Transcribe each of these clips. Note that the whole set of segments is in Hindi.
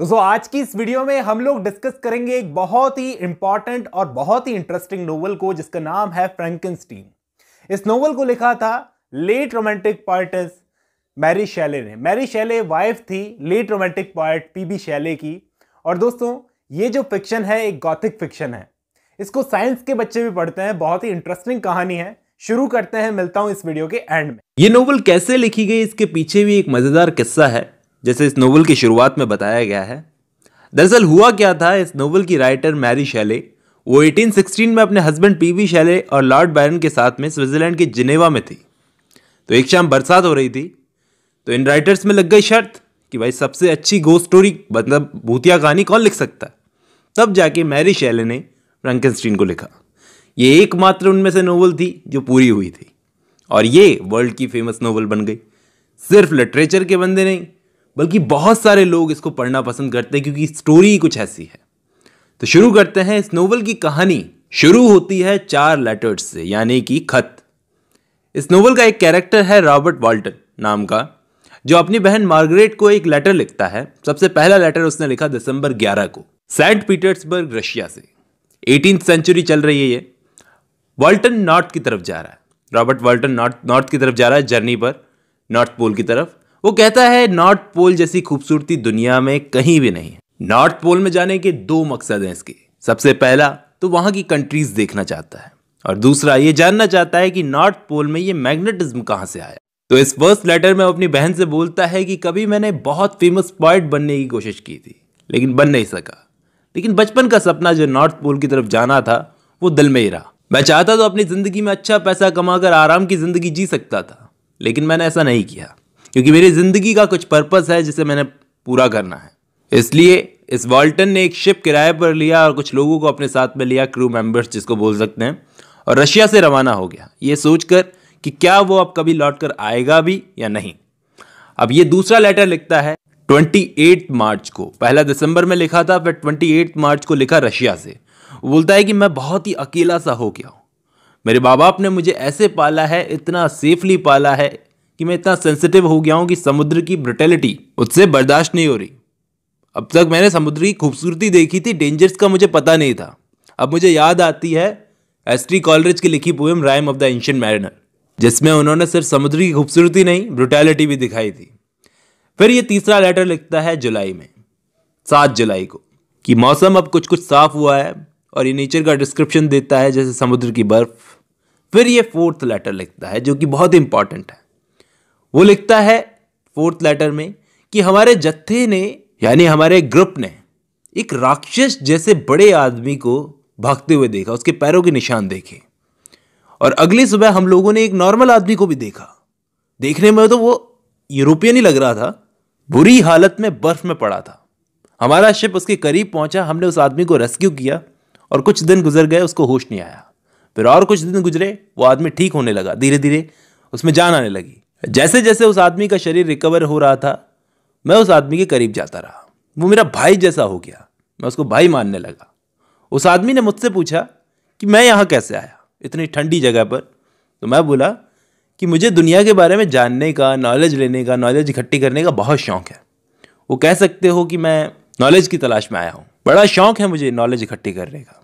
दोस्तों आज की इस वीडियो में हम लोग डिस्कस करेंगे एक बहुत ही इंपॉर्टेंट और बहुत ही इंटरेस्टिंग नोवेल को जिसका नाम है फ्रेंकिन इस नोवेल को लिखा था late romantic poet Mary Shelley ने मैरी शैले वाइफ थी late romantic poet P B Shelley की और दोस्तों ये जो फिक्शन है एक गौथिक फिक्शन है इसको साइंस के बच्चे भी पढ़ते हैं बहुत ही इंटरेस्टिंग कहानी है शुरू करते हैं मिलता हूं इस वीडियो के एंड में ये नोवेल कैसे लिखी गई इसके पीछे भी एक मजेदार किस्सा है जैसे इस नोवेल की शुरुआत में बताया गया है दरअसल हुआ क्या था इस नोवेल की राइटर मैरी शैले वो 1816 में अपने हस्बैंड पीवी शैले और लॉर्ड बैरन के साथ में स्विट्जरलैंड के जिनेवा में थी तो एक शाम बरसात हो रही थी तो इन राइटर्स में लग गई शर्त कि भाई सबसे अच्छी गो स्टोरी मतलब भूतिया कहानी कौन लिख सकता है तब जाके मैरी शैले ने फ्रेंकनस्टीन को लिखा ये एकमात्र उनमें से नोवेल थी जो पूरी हुई थी और ये वर्ल्ड की फेमस नोवेल बन गई सिर्फ लिटरेचर के बंदे नहीं बल्कि बहुत सारे लोग इसको पढ़ना पसंद करते हैं क्योंकि स्टोरी कुछ ऐसी है तो शुरू करते हैं इस नोवेल की कहानी शुरू होती है चार लेटर्स से यानी कि खत इस नोवेल का एक कैरेक्टर है रॉबर्ट वाल्टन नाम का जो अपनी बहन मार्गरेट को एक लेटर लिखता है सबसे पहला लेटर उसने लिखा दिसंबर 11 को सेंट पीटर्सबर्ग रशिया से एटीन सेंचुरी चल रही है ये वाल्टन नॉर्थ की तरफ जा रहा है रॉबर्ट वाल्टन नॉर्थ नॉर्थ की तरफ जा रहा है जर्नी पर नॉर्थ पोल की तरफ वो कहता है नॉर्थ पोल जैसी खूबसूरती दुनिया में कहीं भी नहीं है नॉर्थ पोल में जाने के दो मकसद हैं इसके सबसे पहला तो वहां की कंट्रीज देखना चाहता है और दूसरा ये जानना चाहता है कि नॉर्थ पोल में ये मैग्नेटिज्म कहां से आया तो इस फर्स्ट लेटर में अपनी बहन से बोलता है कि कभी मैंने बहुत फेमस पॉइंट बनने की कोशिश की थी लेकिन बन नहीं सका लेकिन बचपन का सपना जो नॉर्थ पोल की तरफ जाना था वो दिल में ही रहा मैं चाहता तो अपनी ज़िंदगी में अच्छा पैसा कमाकर आराम की ज़िंदगी जी सकता था लेकिन मैंने ऐसा नहीं किया क्योंकि मेरी ज़िंदगी का कुछ पर्पस है जिसे मैंने पूरा करना है इसलिए इस वाल्टन ने एक शिप किराए पर लिया और कुछ लोगों को अपने साथ में लिया क्रू मेंबर्स जिसको बोल सकते हैं और रशिया से रवाना हो गया ये सोचकर कि क्या वो अब कभी लौट कर आएगा भी या नहीं अब ये दूसरा लेटर लिखता है 28 मार्च को पहला दिसंबर में लिखा था फिर 28 मार्च को लिखा रशिया से वो बोलता है कि मैं बहुत ही अकेला सा हो गया हूँ मेरे माँ बाप ने मुझे ऐसे पाला है इतना सेफली पाला है कि मैं इतना सेंसिटिव हो गया हूँ कि समुद्र की ब्रिटेलिटी उससे बर्दाश्त नहीं हो रही अब तक मैंने समुद्र की खूबसूरती देखी थी डेंजर्स का मुझे पता नहीं था अब मुझे याद आती है एस टी कॉलरेज की लिखी poem rime of the ancient mariner जिसमें उन्होंने सिर्फ समुद्र की खूबसूरती नहीं ब्रुटैलिटी भी दिखाई थी फिर ये तीसरा लेटर लिखता है जुलाई में सात जुलाई को कि मौसम अब कुछ कुछ साफ हुआ है और ये नेचर का डिस्क्रिप्शन देता है जैसे समुद्र की बर्फ फिर ये फोर्थ लेटर लिखता है जो कि बहुत इंपॉर्टेंट है वो लिखता है फोर्थ लेटर में कि हमारे जत्थे ने यानी हमारे ग्रुप ने एक राक्षस जैसे बड़े आदमी को भागते हुए देखा उसके पैरों के निशान देखे और अगली सुबह हम लोगों ने एक नॉर्मल आदमी को भी देखा देखने में तो वो यूरोपियन ही लग रहा था बुरी हालत में बर्फ में पड़ा था हमारा शिप उसके करीब पहुंचा हमने उस आदमी को रेस्क्यू किया और कुछ दिन गुजर गए उसको होश नहीं आया फिर और कुछ दिन गुजरे वो आदमी ठीक होने लगा धीरे धीरे उसमें जान आने लगी जैसे जैसे उस आदमी का शरीर रिकवर हो रहा था मैं उस आदमी के करीब जाता रहा वो मेरा भाई जैसा हो गया मैं उसको भाई मानने लगा उस आदमी ने मुझसे पूछा कि मैं यहाँ कैसे आया इतनी ठंडी जगह पर तो मैं बोला कि मुझे दुनिया के बारे में जानने का नॉलेज लेने का नॉलेज इकट्ठी करने का बहुत शौक है वो कह सकते हो कि मैं नॉलेज की तलाश में आया हूँ बड़ा शौक है मुझे नॉलेज इकट्ठी करने का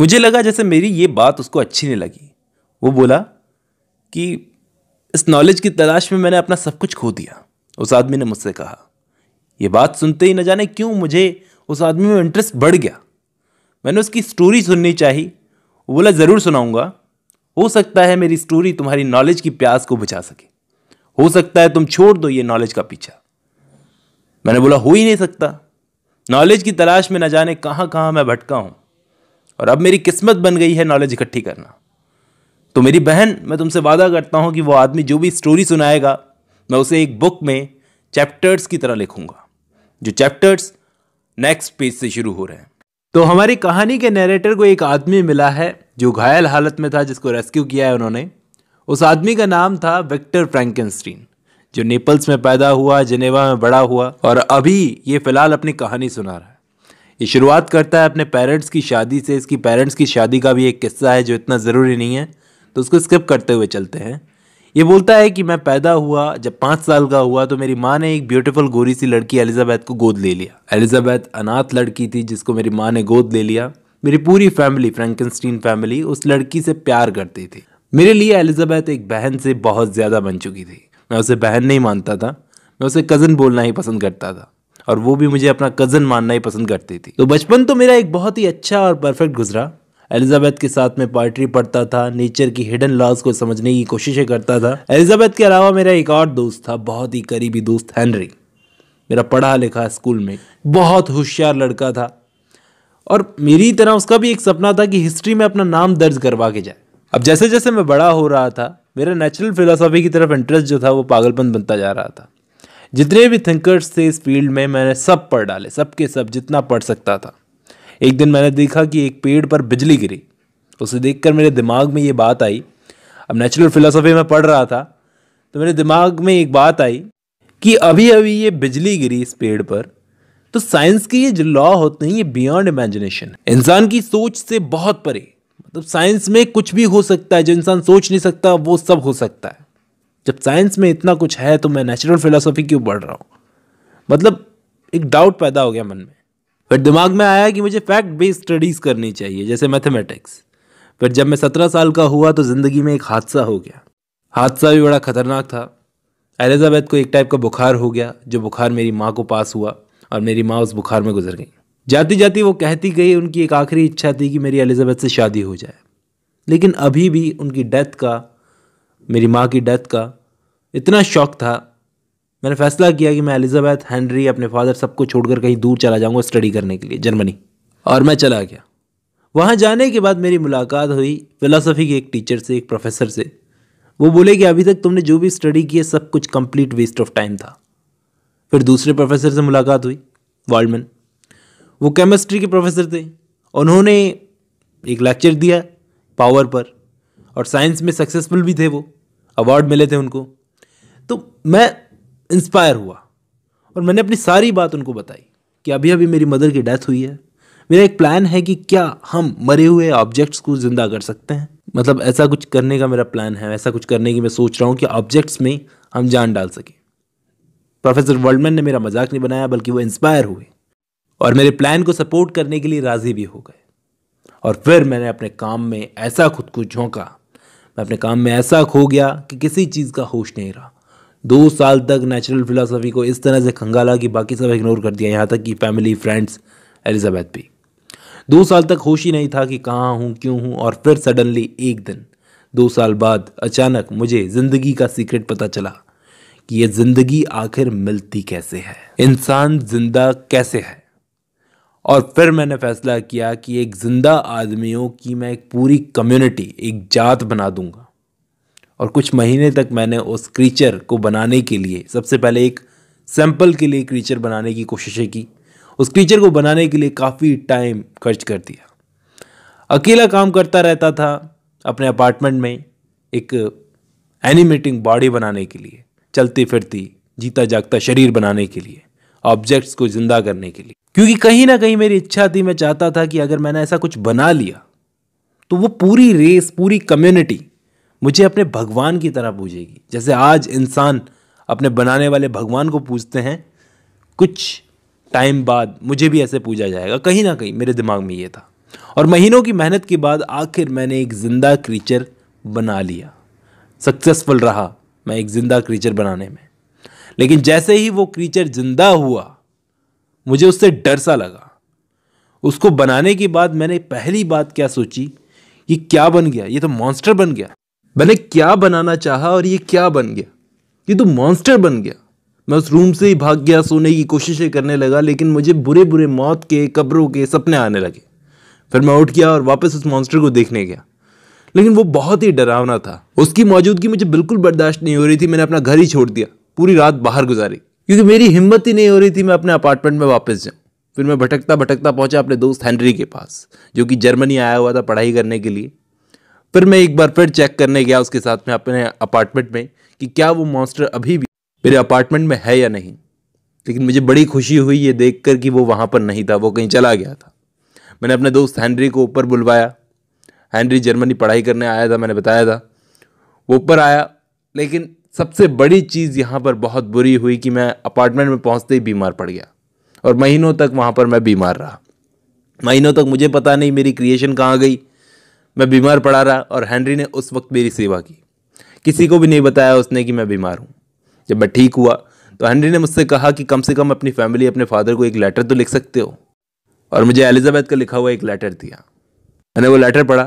मुझे लगा जैसे मेरी ये बात उसको अच्छी नहीं लगी वो बोला कि इस नॉलेज की तलाश में मैंने अपना सब कुछ खो दिया उस आदमी ने मुझसे कहा यह बात सुनते ही न जाने क्यों मुझे उस आदमी में इंटरेस्ट बढ़ गया मैंने उसकी स्टोरी सुननी चाहिए वो बोला ज़रूर सुनाऊंगा हो सकता है मेरी स्टोरी तुम्हारी नॉलेज की प्यास को बुझा सके हो सकता है तुम छोड़ दो ये नॉलेज का पीछा मैंने बोला हो ही नहीं सकता नॉलेज की तलाश में न जाने कहाँ कहाँ मैं भटका हूँ और अब मेरी किस्मत बन गई है नॉलेज इकट्ठी करना तो मेरी बहन मैं तुमसे वादा करता हूँ कि वो आदमी जो भी स्टोरी सुनाएगा मैं उसे एक बुक में चैप्टर्स की तरह लिखूंगा जो चैप्टर्स नेक्स्ट पेज से शुरू हो रहे हैं तो हमारी कहानी के नरेटर को एक आदमी मिला है जो घायल हालत में था जिसको रेस्क्यू किया है उन्होंने उस आदमी का नाम था विक्टर फ्रेंकनस्ट्रीन जो नेपल्स में पैदा हुआ जिनेवा में बड़ा हुआ और अभी ये फ़िलहाल अपनी कहानी सुना रहा है ये शुरुआत करता है अपने पेरेंट्स की शादी से इसकी पेरेंट्स की शादी का भी एक किस्सा है जो इतना ज़रूरी नहीं है तो उसको स्किप करते हुए चलते हैं ये बोलता है कि मैं पैदा हुआ जब पाँच साल का हुआ तो मेरी माँ ने एक ब्यूटीफुल गोरी सी लड़की एलिजाबैथ को गोद ले लिया एलिजाबैथ अनाथ लड़की थी जिसको मेरी माँ ने गोद ले लिया मेरी पूरी फैमिली फ्रेंकनस्टीन फैमिली उस लड़की से प्यार करती थी मेरे लिए एलिजाबैथ एक बहन से बहुत ज़्यादा बन चुकी थी मैं उसे बहन नहीं मानता था मैं उसे कज़न बोलना ही पसंद करता था और वो भी मुझे अपना कज़न मानना ही पसंद करती थी तो बचपन तो मेरा एक बहुत ही अच्छा और परफेक्ट गुजरा एलिजाबेथ के साथ में पोइट्री पढ़ता था नेचर की हिडन लॉज को समझने की कोशिशें करता था एलिजाबेथ के अलावा मेरा एक और दोस्त था बहुत ही करीबी दोस्त हैंनरी मेरा पढ़ा लिखा स्कूल में बहुत होशियार लड़का था और मेरी तरह उसका भी एक सपना था कि हिस्ट्री में अपना नाम दर्ज करवा के जाए अब जैसे जैसे मैं बड़ा हो रहा था मेरा नेचुरल फिलोसॉफी की तरफ इंटरेस्ट जो था वो पागलपन बनता जा रहा था जितने भी थिंकर्स थे इस फील्ड में मैंने सब पढ़ डाले सब के सब जितना पढ़ सकता था एक दिन मैंने देखा कि एक पेड़ पर बिजली गिरी उसे देखकर मेरे दिमाग में ये बात आई अब नेचुरल फिलोसफी में पढ़ रहा था तो मेरे दिमाग में एक बात आई कि अभी अभी ये बिजली गिरी इस पेड़ पर तो साइंस के ये जो लॉ होते हैं ये बियॉन्ड इमेजिनेशन इंसान की सोच से बहुत परे मतलब साइंस में कुछ भी हो सकता है जो इंसान सोच नहीं सकता वो सब हो सकता है जब साइंस में इतना कुछ है तो मैं नेचुरल फिलोसफी क्यों पढ़ रहा हूँ मतलब एक डाउट पैदा हो गया मन में फिर दिमाग में आया कि मुझे फैक्ट बेस्ड स्टडीज़ करनी चाहिए जैसे मैथमेटिक्स फिर जब मैं सत्रह साल का हुआ तो ज़िंदगी में एक हादसा हो गया हादसा भी बड़ा ख़तरनाक था एलिजाबैथ को एक टाइप का बुखार हो गया जो बुखार मेरी माँ को पास हुआ और मेरी माँ उस बुखार में गुजर गई जाती जाती वो कहती गई उनकी एक आखिरी इच्छा थी कि मेरी एलिजाबैथ से शादी हो जाए लेकिन अभी भी उनकी डेथ का मेरी माँ की डेथ का इतना शौक था मैंने फैसला किया कि मैं एलिजाबैथ हैंनरी अपने फादर सबको छोड़कर कहीं दूर चला जाऊँगा स्टडी करने के लिए जर्मनी और मैं चला गया वहाँ जाने के बाद मेरी मुलाकात हुई फिलासफ़ी के एक टीचर से एक प्रोफेसर से वो बोले कि अभी तक तुमने जो भी स्टडी की सब कुछ कंप्लीट वेस्ट ऑफ टाइम था फिर दूसरे प्रोफेसर से मुलाकात हुई वाल्डमैन वो केमिस्ट्री के प्रोफेसर थे उन्होंने एक लेक्चर दिया पावर पर और साइंस में सक्सेसफुल भी थे वो अवार्ड मिले थे उनको तो मैं इंस्पायर हुआ और मैंने अपनी सारी बात उनको बताई कि अभी अभी मेरी मदर की डेथ हुई है मेरा एक प्लान है कि क्या हम मरे हुए ऑब्जेक्ट्स को ज़िंदा कर सकते हैं मतलब ऐसा कुछ करने का मेरा प्लान है ऐसा कुछ करने की मैं सोच रहा हूँ कि ऑब्जेक्ट्स में हम जान डाल सकें प्रोफेसर वर्ल्डमैन ने मेरा मजाक नहीं बनाया बल्कि वो इंस्पायर हुए और मेरे प्लान को सपोर्ट करने के लिए राज़ी भी हो गए और फिर मैंने अपने काम में ऐसा खुद को झोंका मैं अपने काम में ऐसा खो गया कि किसी चीज़ का होश नहीं रहा दो साल तक नेचुरल फिलासफी को इस तरह से खंगाला कि बाकी सब इग्नोर कर दिया यहाँ तक कि फैमिली फ्रेंड्स एलिजाबैथ भी दो साल तक होश ही नहीं था कि कहाँ हूँ क्यों हूँ और फिर सडनली एक दिन दो साल बाद अचानक मुझे ज़िंदगी का सीक्रेट पता चला कि ये ज़िंदगी आखिर मिलती कैसे है इंसान जिंदा कैसे है और फिर मैंने फैसला किया कि एक ज़िंदा आदमियों की मैं एक पूरी कम्युनिटी एक जात बना दूंगा और कुछ महीने तक मैंने उस क्रीचर को बनाने के लिए सबसे पहले एक सैंपल के लिए क्रीचर बनाने की कोशिशें की उस क्रीचर को बनाने के लिए काफ़ी टाइम खर्च कर दिया अकेला काम करता रहता था अपने अपार्टमेंट में एक एनिमेटिंग बॉडी बनाने के लिए चलती फिरती जीता जागता शरीर बनाने के लिए ऑब्जेक्ट्स को ज़िंदा करने के लिए क्योंकि कहीं ना कहीं मेरी इच्छा थी मैं चाहता था कि अगर मैंने ऐसा कुछ बना लिया तो वो पूरी रेस पूरी कम्युनिटी मुझे अपने भगवान की तरह पूजेगी जैसे आज इंसान अपने बनाने वाले भगवान को पूजते हैं कुछ टाइम बाद मुझे भी ऐसे पूजा जाएगा कहीं ना कहीं मेरे दिमाग में ये था और महीनों की मेहनत के बाद आखिर मैंने एक ज़िंदा क्रीचर बना लिया सक्सेसफुल रहा मैं एक ज़िंदा क्रीचर बनाने में लेकिन जैसे ही वो क्रीचर ज़िंदा हुआ मुझे उससे डर सा लगा उसको बनाने के बाद मैंने पहली बात क्या सोची कि क्या बन गया ये तो मॉन्स्टर बन गया मैंने क्या बनाना चाहा और ये क्या बन गया ये तो मॉन्स्टर बन गया मैं उस रूम से ही भाग गया सोने की कोशिशें करने लगा लेकिन मुझे बुरे बुरे मौत के कब्रों के सपने आने लगे फिर मैं उठ गया और वापस उस मॉन्स्टर को देखने गया लेकिन वो बहुत ही डरावना था उसकी मौजूदगी मुझे बिल्कुल बर्दाश्त नहीं हो रही थी मैंने अपना घर ही छोड़ दिया पूरी रात बाहर गुजारी क्योंकि मेरी हिम्मत ही नहीं हो रही थी मैं अपने अपार्टमेंट में वापस जाऊँ फिर मैं भटकता भटकता पहुंचा अपने दोस्त हेनरी के पास जो कि जर्मनी आया हुआ था पढ़ाई करने के लिए फिर मैं एक बार फिर चेक करने गया उसके साथ में अपने अपार्टमेंट में कि क्या वो मॉन्स्टर अभी भी मेरे अपार्टमेंट में है या नहीं लेकिन मुझे बड़ी खुशी हुई ये देख कर कि वो वहाँ पर नहीं था वो कहीं चला गया था मैंने अपने दोस्त हैंनरी को ऊपर बुलवाया हैंनरी जर्मनी पढ़ाई करने आया था मैंने बताया था वो ऊपर आया लेकिन सबसे बड़ी चीज़ यहाँ पर बहुत बुरी हुई कि मैं अपार्टमेंट में पहुँचते ही बीमार पड़ गया और महीनों तक वहाँ पर मैं बीमार रहा महीनों तक मुझे पता नहीं मेरी क्रिएशन कहाँ गई मैं बीमार पड़ा रहा और हैंनरी ने उस वक्त मेरी सेवा की किसी को भी नहीं बताया उसने कि मैं बीमार हूँ जब मैं ठीक हुआ तो हैंनरी ने मुझसे कहा कि कम से कम अपनी फैमिली अपने फादर को एक लेटर तो लिख सकते हो और मुझे एलिजाबैथ का लिखा हुआ एक लेटर दिया मैंने वो लेटर पढ़ा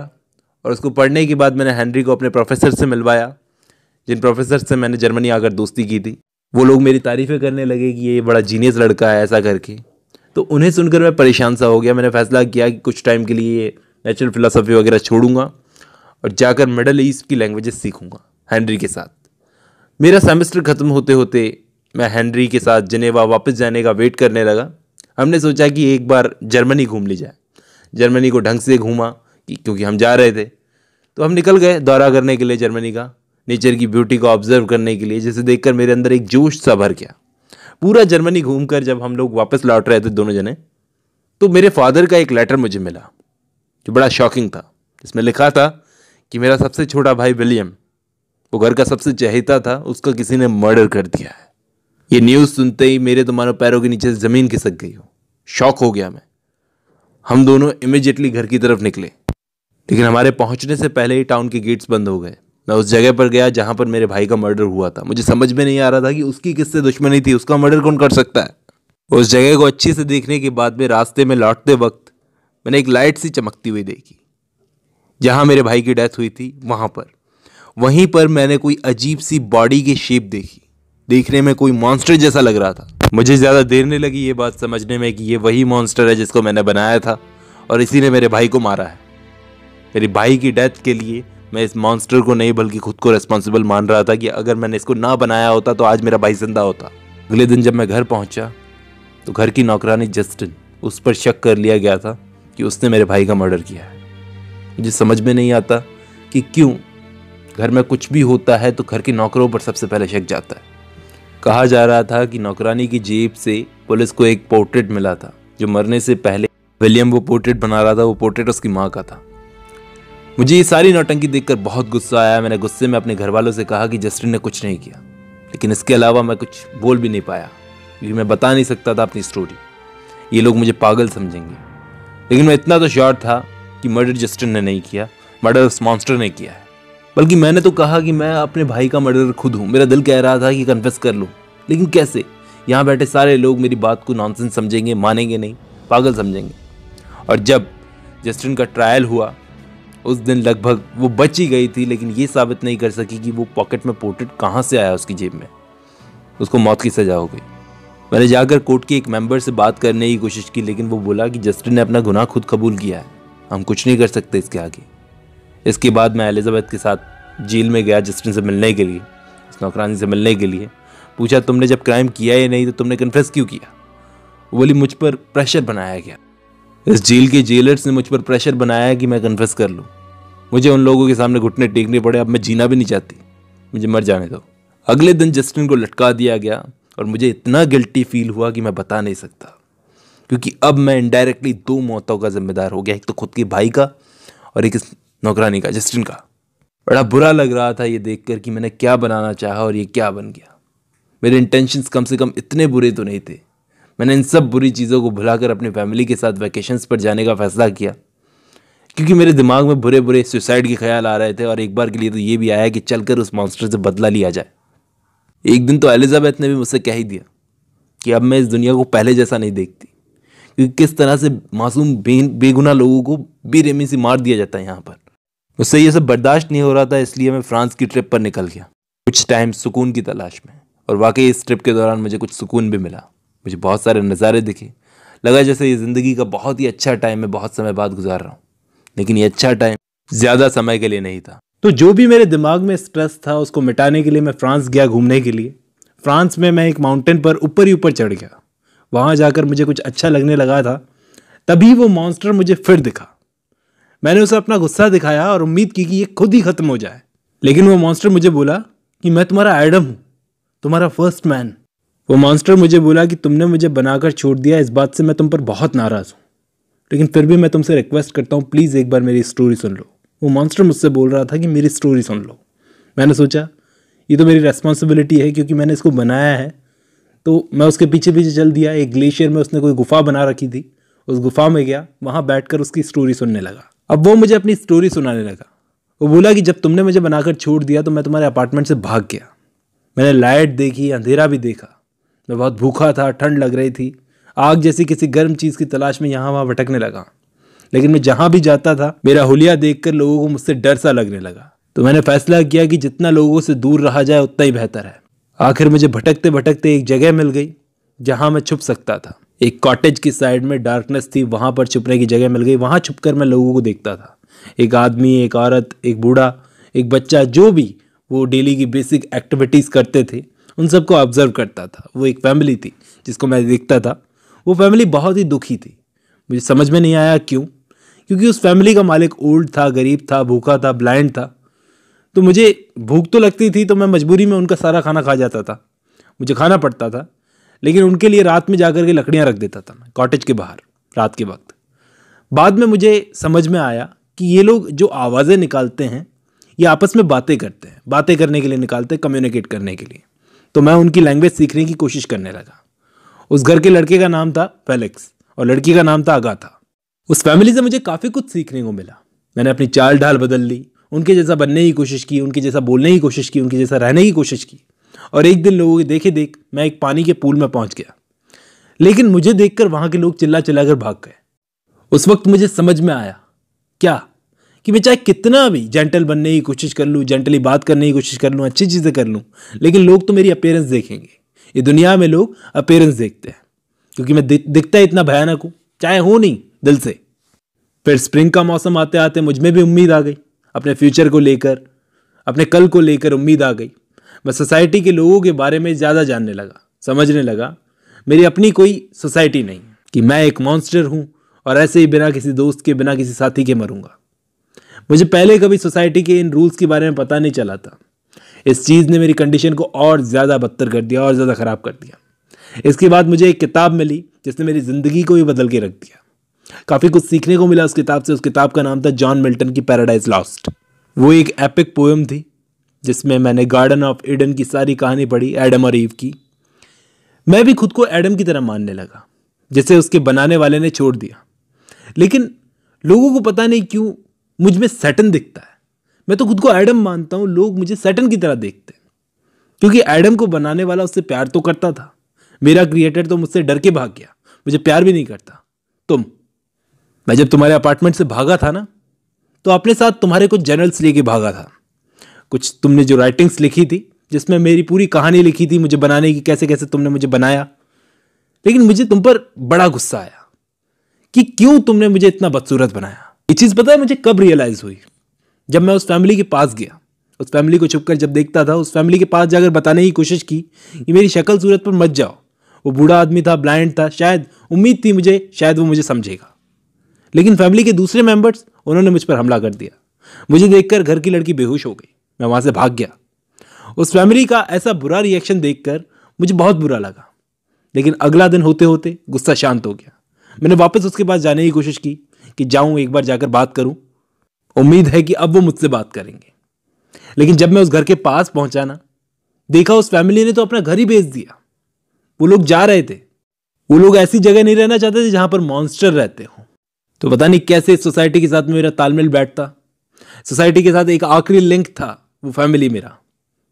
और उसको पढ़ने के बाद मैंने हैंनरी को अपने प्रोफेसर से मिलवाया जिन प्रोफेसर से मैंने जर्मनी आकर दोस्ती की थी वो लोग मेरी तारीफ़ें करने लगे कि ये बड़ा जीनियस लड़का है ऐसा करके तो उन्हें सुनकर मैं परेशान सा हो गया मैंने फैसला किया कि कुछ टाइम के लिए नेचुरल फिलासफी वगैरह छोड़ूंगा और जाकर मिडल ईस्ट की लैंग्वेजेस सीखूंगा हैंनरी के साथ मेरा सेमेस्टर ख़त्म होते होते मैं हैंनरी के साथ जनेवा वापस जाने का वेट करने लगा हमने सोचा कि एक बार जर्मनी घूम ली जाए जर्मनी को ढंग से घूमा क्योंकि हम जा रहे थे तो हम निकल गए दौरा करने के लिए जर्मनी का नेचर की ब्यूटी को ऑब्जर्व करने के लिए जिसे देखकर मेरे अंदर एक जोश सा भर गया पूरा जर्मनी घूमकर जब हम लोग वापस लौट रहे थे दोनों जने तो मेरे फादर का एक लेटर मुझे मिला जो बड़ा शॉकिंग था इसमें लिखा था कि मेरा सबसे छोटा भाई विलियम वो घर का सबसे चहेता था उसका किसी ने मर्डर कर दिया है ये न्यूज़ सुनते ही मेरे तो मानो पैरों के नीचे ज़मीन खिसक गई हो शॉक हो गया मैं हम दोनों इमिजिएटली घर की तरफ निकले लेकिन हमारे पहुंचने से पहले ही टाउन के गेट्स बंद हो गए मैं उस जगह पर गया जहाँ पर मेरे भाई का मर्डर हुआ था मुझे समझ में नहीं आ रहा था कि उसकी किससे दुश्मनी थी उसका मर्डर कौन कर सकता है उस जगह को अच्छे से देखने के बाद में रास्ते में लौटते वक्त मैंने एक लाइट सी चमकती हुई देखी जहाँ मेरे भाई की डेथ हुई थी वहाँ पर वहीं पर मैंने कोई अजीब सी बॉडी की शेप देखी देखने में कोई मॉन्स्टर जैसा लग रहा था मुझे ज़्यादा देर नहीं लगी ये बात समझने में कि ये वही मॉन्स्टर है जिसको मैंने बनाया था और इसी ने मेरे भाई को मारा है मेरे भाई की डेथ के लिए मैं इस मॉन्स्टर को नहीं बल्कि खुद को रिस्पॉन्सिबल मान रहा था कि अगर मैंने इसको ना बनाया होता तो आज मेरा भाई जिंदा होता अगले दिन जब मैं घर पहुंचा तो घर की नौकरानी जस्टिन उस पर शक कर लिया गया था कि उसने मेरे भाई का मर्डर किया है मुझे समझ में नहीं आता कि क्यों घर में कुछ भी होता है तो घर के नौकरों पर सबसे पहले शक जाता है कहा जा रहा था कि नौकरानी की जेब से पुलिस को एक पोर्ट्रेट मिला था जो मरने से पहले विलियम वो पोर्ट्रेट बना रहा था वो पोर्ट्रेट उसकी माँ का था मुझे ये सारी नौटंकी देखकर बहुत गुस्सा आया मैंने गुस्से में अपने घर वालों से कहा कि जस्टिन ने कुछ नहीं किया लेकिन इसके अलावा मैं कुछ बोल भी नहीं पाया क्योंकि मैं बता नहीं सकता था अपनी स्टोरी ये लोग मुझे पागल समझेंगे लेकिन मैं इतना तो श्योर था कि मर्डर जस्टिन ने नहीं किया मर्डर उस मॉन्स्टर ने किया है बल्कि मैंने तो कहा कि मैं अपने भाई का मर्डर खुद हूँ मेरा दिल कह रहा था कि कन्फेस कर लूँ लेकिन कैसे यहाँ बैठे सारे लोग मेरी बात को नॉनसेंस समझेंगे मानेंगे नहीं पागल समझेंगे और जब जस्टिन का ट्रायल हुआ उस दिन लगभग वो बच ही गई थी लेकिन ये साबित नहीं कर सकी कि वो पॉकेट में पोर्ट्रेट कहाँ से आया उसकी जेब में उसको मौत की सज़ा हो गई मैंने जाकर कोर्ट के एक मेंबर से बात करने की कोशिश की लेकिन वो बोला कि जस्टिन ने अपना गुनाह खुद कबूल किया है हम कुछ नहीं कर सकते इसके आगे इसके बाद मैं एलिजाबेथ के साथ जेल में गया जस्टिन से मिलने के लिए इस नौकरानी से मिलने के लिए पूछा तुमने जब क्राइम किया या नहीं तो तुमने कन्फ्रेस क्यों किया बोली मुझ पर प्रेशर बनाया गया इस जेल के जेलर्स ने मुझ पर प्रेशर बनाया कि मैं कन्फ्रेस कर लूँ मुझे उन लोगों के सामने घुटने टेकने पड़े अब मैं जीना भी नहीं चाहती मुझे मर जाने दो अगले दिन जस्टिन को लटका दिया गया और मुझे इतना गिल्टी फील हुआ कि मैं बता नहीं सकता क्योंकि अब मैं इनडायरेक्टली दो मौतों का जिम्मेदार हो गया एक तो खुद के भाई का और एक नौकरानी का जस्टिन का बड़ा बुरा लग रहा था ये देख कर कि मैंने क्या बनाना चाहा और ये क्या बन गया मेरे इंटेंशंस कम से कम इतने बुरे तो नहीं थे मैंने इन सब बुरी चीज़ों को भुलाकर अपनी फैमिली के साथ वैकेशंस पर जाने का फ़ैसला किया क्योंकि मेरे दिमाग में बुरे बुरे सुसाइड के ख्याल आ रहे थे और एक बार के लिए तो ये भी आया कि चलकर उस मॉन्स्टर से बदला लिया जाए एक दिन तो एलिजाबेथ ने भी मुझसे कह ही दिया कि अब मैं इस दुनिया को पहले जैसा नहीं देखती क्योंकि किस तरह से मासूम बेगुना लोगों को बेरहमी से मार दिया जाता है यहाँ पर मुझसे ये सब बर्दाश्त नहीं हो रहा था इसलिए मैं फ्रांस की ट्रिप पर निकल गया कुछ टाइम सुकून की तलाश में और वाकई इस ट्रिप के दौरान मुझे कुछ सुकून भी मिला मुझे बहुत सारे नज़ारे दिखे लगा जैसे ये ज़िंदगी का बहुत ही अच्छा टाइम मैं बहुत समय बाद गुजार रहा हूँ लेकिन ये अच्छा टाइम ज़्यादा समय के लिए नहीं था तो जो भी मेरे दिमाग में स्ट्रेस था उसको मिटाने के लिए मैं फ्रांस गया घूमने के लिए फ्रांस में मैं एक माउंटेन पर ऊपर ही ऊपर चढ़ गया वहाँ जाकर मुझे कुछ अच्छा लगने लगा था तभी वो मॉन्स्टर मुझे फिर दिखा मैंने उसे अपना गुस्सा दिखाया और उम्मीद की कि ये खुद ही ख़त्म हो जाए लेकिन वो मॉन्स्टर मुझे बोला कि मैं तुम्हारा एडम हूँ तुम्हारा फर्स्ट मैन वो मॉन्स्टर मुझे बोला कि तुमने मुझे बनाकर छोड़ दिया इस बात से मैं तुम पर बहुत नाराज़ हूँ लेकिन फिर भी मैं तुमसे रिक्वेस्ट करता हूँ प्लीज़ एक बार मेरी स्टोरी सुन लो वो मॉन्स्टर मुझसे बोल रहा था कि मेरी स्टोरी सुन लो मैंने सोचा ये तो मेरी रेस्पॉन्सिबिलिटी है क्योंकि मैंने इसको बनाया है तो मैं उसके पीछे पीछे चल दिया एक ग्लेशियर में उसने कोई गुफा बना रखी थी उस गुफा में गया वहाँ बैठ उसकी स्टोरी सुनने लगा अब वो मुझे अपनी स्टोरी सुनाने लगा वो बोला कि जब तुमने मुझे बनाकर छोड़ दिया तो मैं तुम्हारे अपार्टमेंट से भाग गया मैंने लाइट देखी अंधेरा भी देखा मैं बहुत भूखा था ठंड लग रही थी आग जैसी किसी गर्म चीज़ की तलाश में यहाँ वहाँ भटकने लगा लेकिन मैं जहाँ भी जाता था मेरा हुलिया देखकर लोगों को मुझसे डर सा लगने लगा तो मैंने फैसला किया कि जितना लोगों से दूर रहा जाए उतना ही बेहतर है आखिर मुझे भटकते भटकते एक जगह मिल गई जहाँ मैं छुप सकता था एक कॉटेज की साइड में डार्कनेस थी वहाँ पर छुपने की जगह मिल गई वहाँ छुपकर मैं लोगों को देखता था एक आदमी एक औरत एक बूढ़ा एक बच्चा जो भी वो डेली की बेसिक एक्टिविटीज़ करते थे उन सबको ऑब्जर्व करता था वो एक फैमिली थी जिसको मैं देखता था वो फैमिली बहुत ही दुखी थी मुझे समझ में नहीं आया क्यों क्योंकि उस फैमिली का मालिक ओल्ड था गरीब था भूखा था ब्लाइंड था तो मुझे भूख तो लगती थी तो मैं मजबूरी में उनका सारा खाना खा जाता था मुझे खाना पड़ता था लेकिन उनके लिए रात में जाकर के लकड़ियाँ रख देता था मैं कॉटेज के बाहर रात के वक्त बाद में मुझे समझ में आया कि ये लोग जो आवाज़ें निकालते हैं ये आपस में बातें करते हैं बातें करने के लिए निकालते हैं कम्युनिकेट करने के लिए तो मैं उनकी लैंग्वेज सीखने की कोशिश करने लगा उस घर के लड़के का नाम था फेलिक्स और लड़की का नाम था अगाथा उस फैमिली से मुझे काफ़ी कुछ सीखने को मिला मैंने अपनी चाल ढाल बदल ली उनके जैसा बनने की कोशिश की उनके जैसा बोलने की कोशिश की उनके जैसा रहने की कोशिश की और एक दिन लोगों के देखे देख मैं एक पानी के पूल में पहुंच गया लेकिन मुझे देखकर वहां के लोग चिल्ला चिल्ला कर भाग गए उस वक्त मुझे समझ में आया क्या कि मैं चाहे कितना भी जेंटल बनने की कोशिश कर लूँ जेंटली बात करने की कोशिश कर लूँ अच्छी चीज़ें कर लूँ लेकिन लोग तो मेरी अपेयरेंस देखेंगे ये दुनिया में लोग अपेयरेंस देखते हैं क्योंकि मैं दिखता इतना भयानक हूँ चाहे हो नहीं दिल से फिर स्प्रिंग का मौसम आते आते मुझ में भी उम्मीद आ गई अपने फ्यूचर को लेकर अपने कल को लेकर उम्मीद आ गई मैं सोसाइटी के लोगों के बारे में ज़्यादा जानने लगा समझने लगा मेरी अपनी कोई सोसाइटी नहीं कि मैं एक मॉन्स्टर हूँ और ऐसे ही बिना किसी दोस्त के बिना किसी साथी के मरूंगा मुझे पहले कभी सोसाइटी के इन रूल्स के बारे में पता नहीं चला था इस चीज़ ने मेरी कंडीशन को और ज़्यादा बदतर कर दिया और ज़्यादा ख़राब कर दिया इसके बाद मुझे एक किताब मिली जिसने मेरी ज़िंदगी को भी बदल के रख दिया काफ़ी कुछ सीखने को मिला उस किताब से उस किताब का नाम था जॉन मिल्टन की पैराडाइज लॉस्ट वो एक एपिक पोएम थी जिसमें मैंने गार्डन ऑफ इडन की सारी कहानी पढ़ी एडम और ईव की मैं भी खुद को एडम की तरह मानने लगा जिसे उसके बनाने वाले ने छोड़ दिया लेकिन लोगों को पता नहीं क्यों मुझ में सेटन दिखता है मैं तो खुद को एडम मानता हूँ लोग मुझे सेटन की तरह देखते हैं क्योंकि एडम को बनाने वाला उससे प्यार तो करता था मेरा क्रिएटर तो मुझसे डर के भाग गया मुझे प्यार भी नहीं करता तुम मैं जब तुम्हारे अपार्टमेंट से भागा था ना तो अपने साथ तुम्हारे कुछ जर्नल्स लेके भागा था कुछ तुमने जो राइटिंग्स लिखी थी जिसमें मेरी पूरी कहानी लिखी थी मुझे बनाने की कैसे कैसे तुमने मुझे बनाया लेकिन मुझे तुम पर बड़ा गुस्सा आया कि क्यों तुमने मुझे इतना बदसूरत बनाया ये चीज़ पता है मुझे कब रियलाइज हुई जब मैं उस फैमिली के पास गया उस फैमिली को छुपकर जब देखता था उस फैमिली के पास जाकर बताने की कोशिश की कि मेरी शक्ल सूरत पर मत जाओ वो बूढ़ा आदमी था ब्लाइंड था शायद उम्मीद थी मुझे शायद वो मुझे समझेगा लेकिन फैमिली के दूसरे मेंबर्स उन्होंने मुझ पर हमला कर दिया मुझे देखकर घर की लड़की बेहोश हो गई मैं वहां से भाग गया उस फैमिली का ऐसा बुरा रिएक्शन देखकर मुझे बहुत बुरा लगा लेकिन अगला दिन होते होते गुस्सा शांत हो गया मैंने वापस उसके पास जाने की कोशिश की कि जाऊं एक बार जाकर बात करूं उम्मीद है कि अब वो मुझसे बात करेंगे लेकिन जब मैं उस घर के पास पहुंचा ना देखा उस फैमिली ने तो अपना घर ही बेच दिया वो लोग जा रहे थे वो लोग ऐसी जगह नहीं रहना चाहते थे जहां पर मॉन्स्टर रहते हों तो पता नहीं कैसे सोसाइटी के साथ मेरा तालमेल बैठता सोसाइटी के साथ एक आखिरी लिंक था वो फैमिली मेरा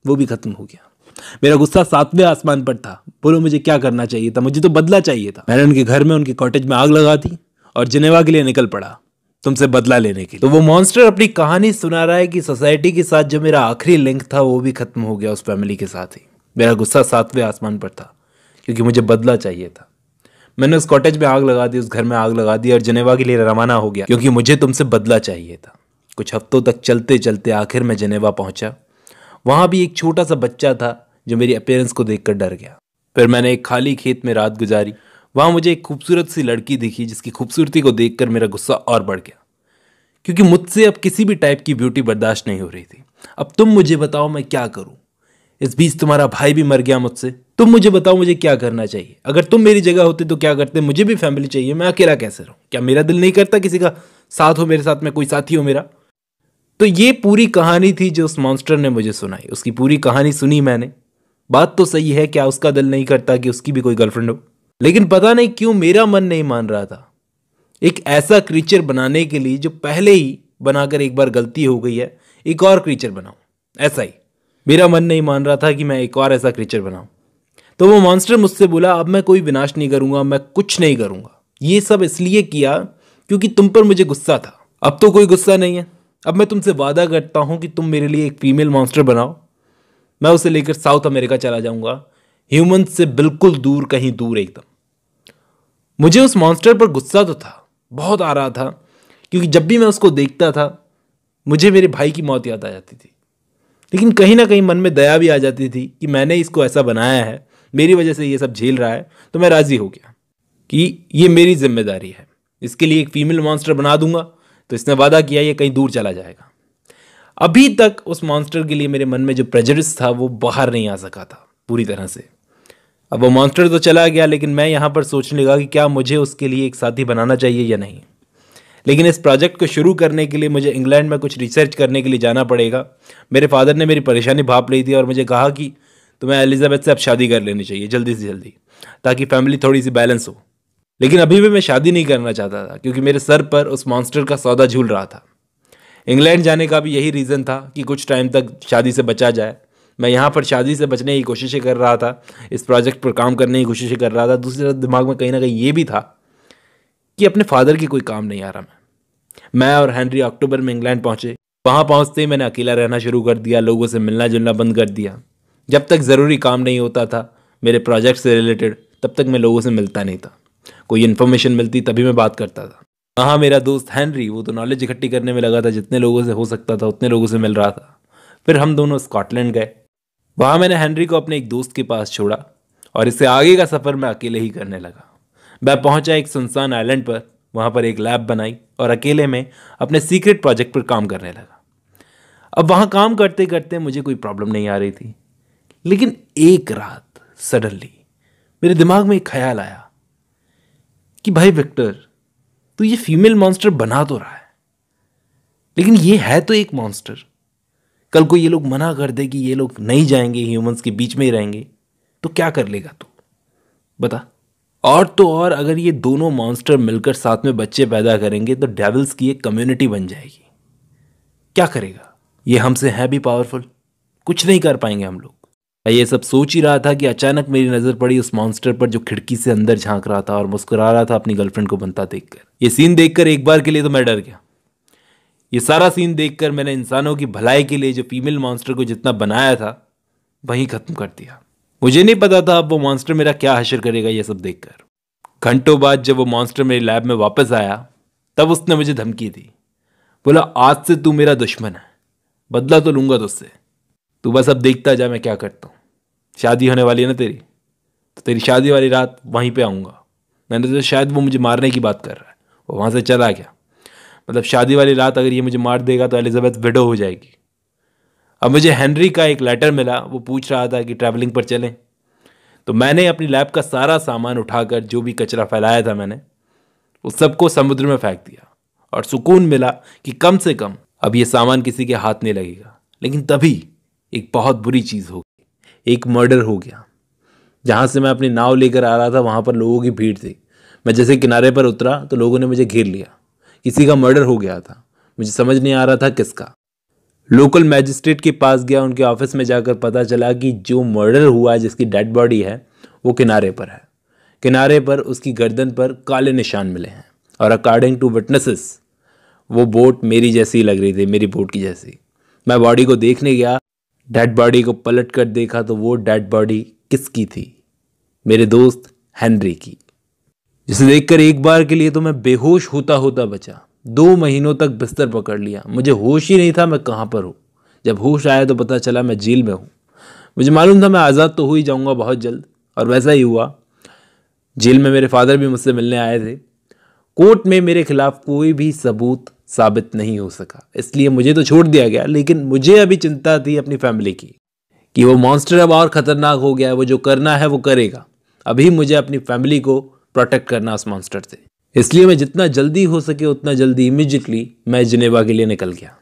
वो भी ख़त्म हो गया मेरा गुस्सा सातवें आसमान पर था बोलो मुझे क्या करना चाहिए था मुझे तो बदला चाहिए था मैंने उनके घर में उनके कॉटेज में आग लगा दी और जिनेवा के लिए निकल पड़ा तुमसे बदला लेने के लिए तो वो मॉन्स्टर अपनी कहानी सुना रहा है कि सोसाइटी के साथ जो मेरा आखिरी लिंक था वो भी खत्म हो गया उस फैमिली के साथ ही मेरा गुस्सा सातवें आसमान पर था क्योंकि मुझे बदला चाहिए था मैंने उस कॉटेज में आग लगा दी उस घर में आग लगा दी और जनेवा के लिए रवाना हो गया क्योंकि मुझे तुमसे बदला चाहिए था कुछ हफ्तों तक चलते चलते आखिर मैं जनेवा पहुंचा वहाँ भी एक छोटा सा बच्चा था जो मेरी अपेयरेंस को देखकर डर गया फिर मैंने एक खाली खेत में रात गुजारी वहाँ मुझे एक खूबसूरत सी लड़की दिखी जिसकी खूबसूरती को देखकर मेरा गुस्सा और बढ़ गया क्योंकि मुझसे अब किसी भी टाइप की ब्यूटी बर्दाश्त नहीं हो रही थी अब तुम मुझे बताओ मैं क्या करूँ इस बीच तुम्हारा भाई भी मर गया मुझसे तुम मुझे बताओ मुझे क्या करना चाहिए अगर तुम मेरी जगह होते तो क्या करते मुझे भी फैमिली चाहिए मैं अकेला कैसे रहूं क्या मेरा दिल नहीं करता किसी का साथ हो मेरे साथ में कोई साथी हो मेरा तो ये पूरी कहानी थी जो उस मॉन्स्टर ने मुझे सुनाई उसकी पूरी कहानी सुनी मैंने बात तो सही है क्या उसका दिल नहीं करता कि उसकी भी कोई गर्लफ्रेंड हो लेकिन पता नहीं क्यों मेरा मन नहीं मान रहा था एक ऐसा क्रीचर बनाने के लिए जो पहले ही बनाकर एक बार गलती हो गई है एक और क्रीचर बनाओ ऐसा ही मेरा मन नहीं मान रहा था कि मैं एक और ऐसा क्रिएचर बनाऊँ तो वो मॉन्स्टर मुझसे बोला अब मैं कोई विनाश नहीं करूँगा मैं कुछ नहीं करूँगा ये सब इसलिए किया क्योंकि तुम पर मुझे गुस्सा था अब तो कोई गुस्सा नहीं है अब मैं तुमसे वादा करता हूँ कि तुम मेरे लिए एक फीमेल मॉन्स्टर बनाओ मैं उसे लेकर साउथ अमेरिका चला जाऊँगा ह्यूमन से बिल्कुल दूर कहीं दूर एकदम मुझे उस मॉन्स्टर पर गुस्सा तो था बहुत आ रहा था क्योंकि जब भी मैं उसको देखता था मुझे मेरे भाई की मौत याद आ जाती थी लेकिन कहीं ना कहीं मन में दया भी आ जाती थी कि मैंने इसको ऐसा बनाया है मेरी वजह से ये सब झेल रहा है तो मैं राज़ी हो गया कि ये मेरी जिम्मेदारी है इसके लिए एक फीमेल मॉन्स्टर बना दूंगा तो इसने वादा किया ये कहीं दूर चला जाएगा अभी तक उस मॉन्स्टर के लिए मेरे मन में जो प्रेजरिस था वो बाहर नहीं आ सका था पूरी तरह से अब वो मॉन्स्टर तो चला गया लेकिन मैं यहाँ पर सोचने लगा कि क्या मुझे उसके लिए एक साथी बनाना चाहिए या नहीं लेकिन इस प्रोजेक्ट को शुरू करने के लिए मुझे इंग्लैंड में कुछ रिसर्च करने के लिए जाना पड़ेगा मेरे फादर ने मेरी परेशानी भाप ली थी और मुझे कहा कि तुम्हें एलिजाबेथ से अब शादी कर लेनी चाहिए जल्दी से जल्दी ताकि फैमिली थोड़ी सी बैलेंस हो लेकिन अभी भी मैं शादी नहीं करना चाहता था क्योंकि मेरे सर पर उस मॉन्स्टर का सौदा झूल रहा था इंग्लैंड जाने का भी यही रीज़न था कि कुछ टाइम तक शादी से बचा जाए मैं यहाँ पर शादी से बचने की कोशिशें कर रहा था इस प्रोजेक्ट पर काम करने की कोशिशें कर रहा था दूसरी तरफ दिमाग में कहीं ना कहीं ये भी था कि अपने फादर की कोई काम नहीं आ रहा मैं मैं और हैंनरी अक्टूबर में इंग्लैंड पहुंचे वहां पहुंचते ही मैंने अकेला रहना शुरू कर दिया लोगों से मिलना जुलना बंद कर दिया जब तक ज़रूरी काम नहीं होता था मेरे प्रोजेक्ट से रिलेटेड तब तक मैं लोगों से मिलता नहीं था कोई इन्फॉर्मेशन मिलती तभी मैं बात करता था वहाँ मेरा दोस्त हैंनरी वो तो नॉलेज इकट्ठी करने में लगा था जितने लोगों से हो सकता था उतने लोगों से मिल रहा था फिर हम दोनों स्कॉटलैंड गए वहाँ मैंने हैंनरी को अपने एक दोस्त के पास छोड़ा और इससे आगे का सफ़र मैं अकेले ही करने लगा वह पहुंचा एक सुनसान आइलैंड पर वहां पर एक लैब बनाई और अकेले में अपने सीक्रेट प्रोजेक्ट पर काम करने लगा अब वहां काम करते करते मुझे कोई प्रॉब्लम नहीं आ रही थी लेकिन एक रात सडनली मेरे दिमाग में एक ख्याल आया कि भाई विक्टर तू ये फीमेल मॉन्स्टर बना तो रहा है लेकिन ये है तो एक मॉन्स्टर कल को ये लोग मना कर दे कि ये लोग नहीं जाएंगे ह्यूमंस के बीच में ही रहेंगे तो क्या कर लेगा तू बता और तो और अगर ये दोनों मॉन्स्टर मिलकर साथ में बच्चे पैदा करेंगे तो डेविल्स की एक कम्युनिटी बन जाएगी क्या करेगा ये हमसे है भी पावरफुल कुछ नहीं कर पाएंगे हम लोग मैं ये सब सोच ही रहा था कि अचानक मेरी नज़र पड़ी उस मॉन्स्टर पर जो खिड़की से अंदर झांक रहा था और मुस्कुरा रहा था अपनी गर्लफ्रेंड को बनता देखकर ये सीन देखकर एक बार के लिए तो मैं डर गया ये सारा सीन देखकर मैंने इंसानों की भलाई के लिए जो फीमेल मॉन्स्टर को जितना बनाया था वहीं ख़त्म कर दिया मुझे नहीं पता था अब वो मॉन्स्टर मेरा क्या हशर करेगा ये सब देखकर घंटों बाद जब वो मॉन्स्टर मेरी लैब में वापस आया तब उसने मुझे धमकी दी बोला आज से तू मेरा दुश्मन है बदला तो लूँगा तुझसे तू बस अब देखता जा मैं क्या करता हूँ शादी होने वाली है ना तेरी तो तेरी शादी वाली रात वहीं पे आऊँगा मैंने तो शायद वो मुझे मारने की बात कर रहा है वो वहाँ से चला गया मतलब शादी वाली रात अगर ये मुझे मार देगा तो एलिजाबेथ विडो हो जाएगी अब मुझे हेनरी का एक लेटर मिला वो पूछ रहा था कि ट्रैवलिंग पर चलें तो मैंने अपनी लैब का सारा सामान उठाकर जो भी कचरा फैलाया था मैंने उस सबको समुद्र में फेंक दिया और सुकून मिला कि कम से कम अब ये सामान किसी के हाथ नहीं लगेगा लेकिन तभी एक बहुत बुरी चीज़ हो गई एक मर्डर हो गया जहाँ से मैं अपनी नाव लेकर आ रहा था वहाँ पर लोगों की भीड़ थी मैं जैसे किनारे पर उतरा तो लोगों ने मुझे घेर लिया किसी का मर्डर हो गया था मुझे समझ नहीं आ रहा था किसका लोकल मैजिस्ट्रेट के पास गया उनके ऑफिस में जाकर पता चला कि जो मर्डर हुआ है जिसकी डेड बॉडी है वो किनारे पर है किनारे पर उसकी गर्दन पर काले निशान मिले हैं और अकॉर्डिंग टू विटनेसेस वो बोट मेरी जैसी लग रही थी मेरी बोट की जैसी मैं बॉडी को देखने गया डेड बॉडी को पलट कर देखा तो वो डेड बॉडी किसकी थी मेरे दोस्त हेनरी की जिसे देखकर एक बार के लिए तो मैं बेहोश होता होता बचा दो महीनों तक बिस्तर पकड़ लिया मुझे होश ही नहीं था मैं कहाँ पर हूँ जब होश आया तो पता चला मैं जेल में हूँ मुझे मालूम था मैं आज़ाद तो हो ही जाऊँगा बहुत जल्द और वैसा ही हुआ जेल में मेरे फादर भी मुझसे मिलने आए थे कोर्ट में मेरे खिलाफ कोई भी सबूत साबित नहीं हो सका इसलिए मुझे तो छोड़ दिया गया लेकिन मुझे अभी चिंता थी अपनी फैमिली की कि वो मॉन्स्टर अब और ख़तरनाक हो गया है वो जो करना है वो करेगा अभी मुझे अपनी फैमिली को प्रोटेक्ट करना उस मॉन्स्टर से इसलिए मैं जितना जल्दी हो सके उतना जल्दी इमिजिएटली मैं जिनेवा के लिए निकल गया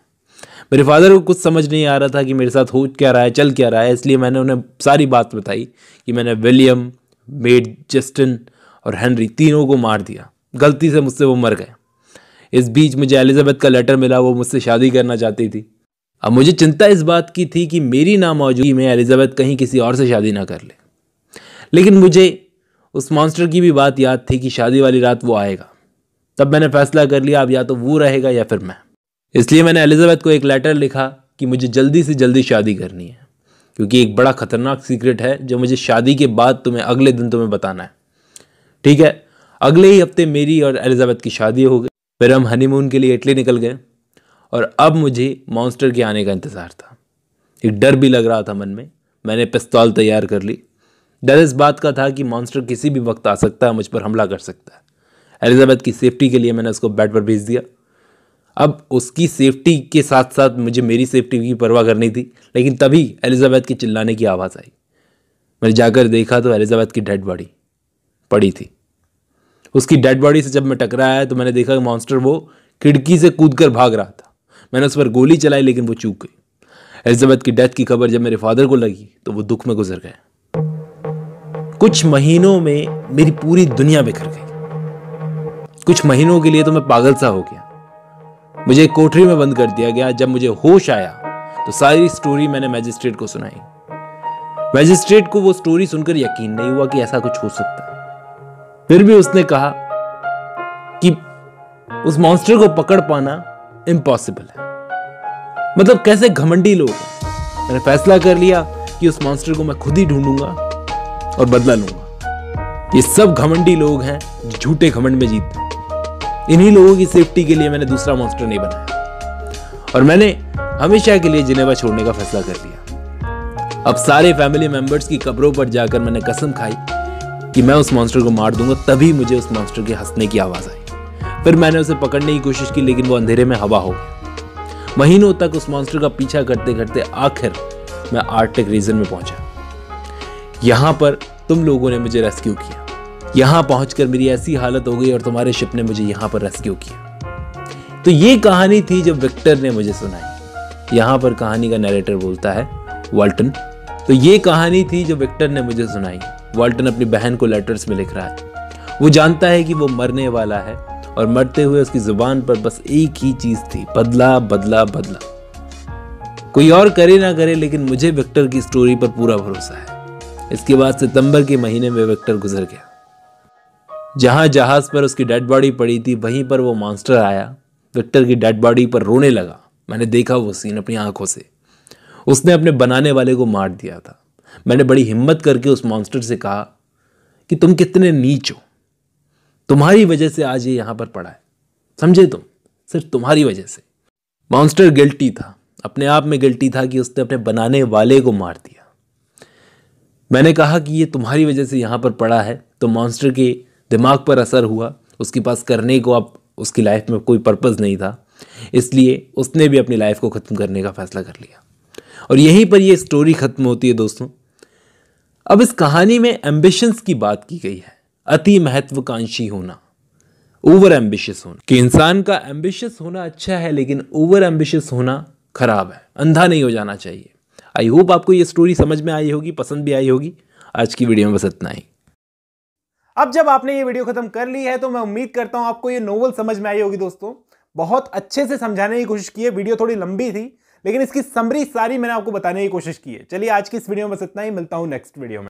मेरे फादर को कुछ समझ नहीं आ रहा था कि मेरे साथ हो क्या रहा है चल क्या रहा है इसलिए मैंने उन्हें सारी बात बताई कि मैंने विलियम मेड जस्टिन और हेनरी तीनों को मार दिया गलती से मुझसे वो मर गए इस बीच मुझे एलिजाबेथ का लेटर मिला वो मुझसे शादी करना चाहती थी अब मुझे चिंता इस बात की थी कि मेरी नामौजूदगी में एलिजाबेथ कहीं किसी और से शादी ना कर ले लेकिन मुझे उस मॉन्स्टर की भी बात याद थी कि शादी वाली रात वो आएगा तब मैंने फैसला कर लिया अब या तो वो रहेगा या फिर मैं इसलिए मैंने एलिजाबेथ को एक लेटर लिखा कि मुझे जल्दी से जल्दी शादी करनी है क्योंकि एक बड़ा खतरनाक सीक्रेट है जो मुझे शादी के बाद तुम्हें अगले दिन तुम्हें बताना है ठीक है अगले ही हफ्ते मेरी और एलिजाबेथ की शादी हो गई फिर हम हनीमून के लिए इटली निकल गए और अब मुझे मॉन्स्टर के आने का इंतज़ार था एक डर भी लग रहा था मन में मैंने पिस्तौल तैयार कर ली डर इस बात का था कि मॉन्स्टर किसी भी वक्त आ सकता है मुझ पर हमला कर सकता है एलिजाबेथ की सेफ्टी के लिए मैंने उसको बेड पर भेज दिया अब उसकी सेफ्टी के साथ साथ मुझे मेरी सेफ्टी की परवाह करनी थी लेकिन तभी एलिजाबैथ के चिल्लाने की आवाज़ आई मैंने जाकर देखा तो एलिजाबेथ की डेड बॉडी पड़ी थी उसकी डेड बॉडी से जब मैं टकराया तो मैंने देखा कि मॉन्स्टर वो खिड़की से कूद कर भाग रहा था मैंने उस पर गोली चलाई लेकिन वो चूक गई एलिजाबैथ की डेथ की खबर जब मेरे फादर को लगी तो वो दुख में गुजर गए कुछ महीनों में मेरी पूरी दुनिया बिखर गई कुछ महीनों के लिए तो मैं पागल सा हो गया मुझे कोठरी में बंद कर दिया गया जब मुझे होश आया तो सारी स्टोरी मैंने मैजिस्ट्रेट को सुनाई मैजिस्ट्रेट को वो स्टोरी सुनकर यकीन नहीं हुआ कि ऐसा कुछ हो सकता है फिर भी उसने कहा कि उस मॉन्स्टर को पकड़ पाना इम्पॉसिबल है मतलब कैसे घमंडी लोग मैंने फैसला कर लिया कि उस मॉन्स्टर को मैं खुद ही ढूंढूंगा और बदला लूंगा ये सब घमंडी लोग हैं झूठे घमंड में जीतते इन्हीं लोगों की सेफ्टी के लिए मैंने दूसरा मॉन्स्टर नहीं बनाया और मैंने हमेशा के लिए जिनेवा छोड़ने का फैसला कर लिया अब सारे फैमिली मेंबर्स की कब्रों पर जाकर मैंने कसम खाई कि मैं उस मॉन्स्टर को मार दूंगा तभी मुझे उस मॉन्स्टर के हंसने की आवाज़ आई फिर मैंने उसे पकड़ने की कोशिश की लेकिन वो अंधेरे में हवा हो गया महीनों तक उस मॉन्स्टर का पीछा करते करते आखिर मैं आर्टिक रीजन में पहुंचा यहाँ पर तुम लोगों ने मुझे रेस्क्यू किया यहाँ पहुँच मेरी ऐसी हालत हो गई और तुम्हारे शिप ने मुझे यहाँ पर रेस्क्यू किया तो ये कहानी थी जो विक्टर ने मुझे सुनाई यहाँ पर कहानी का नरेटर बोलता है वाल्टन तो ये कहानी थी जो विक्टर ने मुझे सुनाई वाल्टन अपनी बहन को लेटर्स में लिख रहा है वो जानता है कि वो मरने वाला है और मरते हुए उसकी जुबान पर बस एक ही चीज थी बदला बदला बदला कोई और करे ना करे लेकिन मुझे विक्टर की स्टोरी पर पूरा भरोसा है इसके बाद सितंबर के महीने में विक्टर गुजर गया जहां जहाज पर उसकी डेड बॉडी पड़ी थी वहीं पर वो मॉन्स्टर आया विक्टर की डेड बॉडी पर रोने लगा मैंने देखा वो सीन अपनी आंखों से उसने अपने बनाने वाले को मार दिया था मैंने बड़ी हिम्मत करके उस मॉन्स्टर से कहा कि तुम कितने नीच हो तुम्हारी वजह से आज ये यहां पर पड़ा है समझे तुम सिर्फ तुम्हारी वजह से मॉन्स्टर गिल्टी था अपने आप में गिल्टी था कि उसने अपने बनाने वाले को मार दिया मैंने कहा कि ये तुम्हारी वजह से यहाँ पर पड़ा है तो मॉन्स्टर के दिमाग पर असर हुआ उसके पास करने को अब उसकी लाइफ में कोई पर्पज़ नहीं था इसलिए उसने भी अपनी लाइफ को ख़त्म करने का फ़ैसला कर लिया और यहीं पर यह स्टोरी ख़त्म होती है दोस्तों अब इस कहानी में एम्बिशंस की बात की गई है अति महत्वाकांक्षी होना ओवर एम्बिशियस होना कि इंसान का एम्बिशियस होना अच्छा है लेकिन ओवर एम्बिशियस होना खराब है अंधा नहीं हो जाना चाहिए आई होप आपको ये स्टोरी समझ में आई होगी पसंद भी आई होगी आज की वीडियो में बस इतना ही अब जब आपने ये वीडियो खत्म कर ली है तो मैं उम्मीद करता हूं आपको ये नोवेल समझ में आई होगी दोस्तों बहुत अच्छे से समझाने की कोशिश की है वीडियो थोड़ी लंबी थी लेकिन इसकी समरी सारी मैंने आपको बताने की कोशिश की है चलिए आज की इस वीडियो में बस इतना ही मिलता हूं नेक्स्ट वीडियो में